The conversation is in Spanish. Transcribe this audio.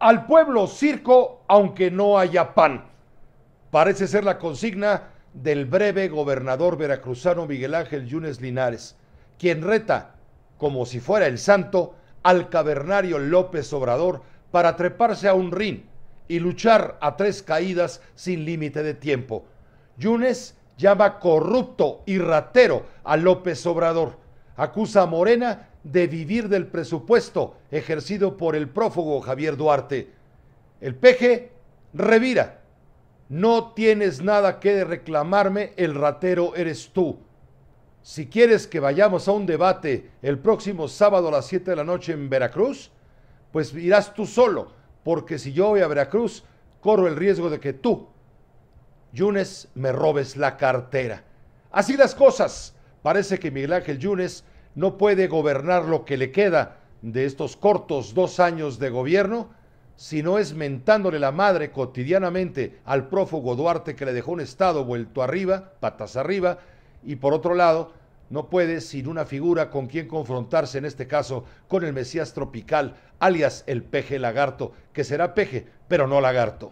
Al pueblo circo, aunque no haya pan. Parece ser la consigna del breve gobernador veracruzano Miguel Ángel Yunes Linares, quien reta, como si fuera el santo, al cavernario López Obrador para treparse a un rin y luchar a tres caídas sin límite de tiempo. Yunes llama corrupto y ratero a López Obrador, acusa a Morena de vivir del presupuesto ejercido por el prófugo Javier Duarte. El peje revira. No tienes nada que reclamarme, el ratero eres tú. Si quieres que vayamos a un debate el próximo sábado a las 7 de la noche en Veracruz, pues irás tú solo, porque si yo voy a Veracruz, corro el riesgo de que tú, Yunes, me robes la cartera. Así las cosas. Parece que Miguel Ángel Yunes no puede gobernar lo que le queda de estos cortos dos años de gobierno si no es mentándole la madre cotidianamente al prófugo Duarte que le dejó un Estado vuelto arriba, patas arriba, y por otro lado, no puede sin una figura con quien confrontarse, en este caso con el Mesías Tropical, alias el peje lagarto, que será peje, pero no lagarto.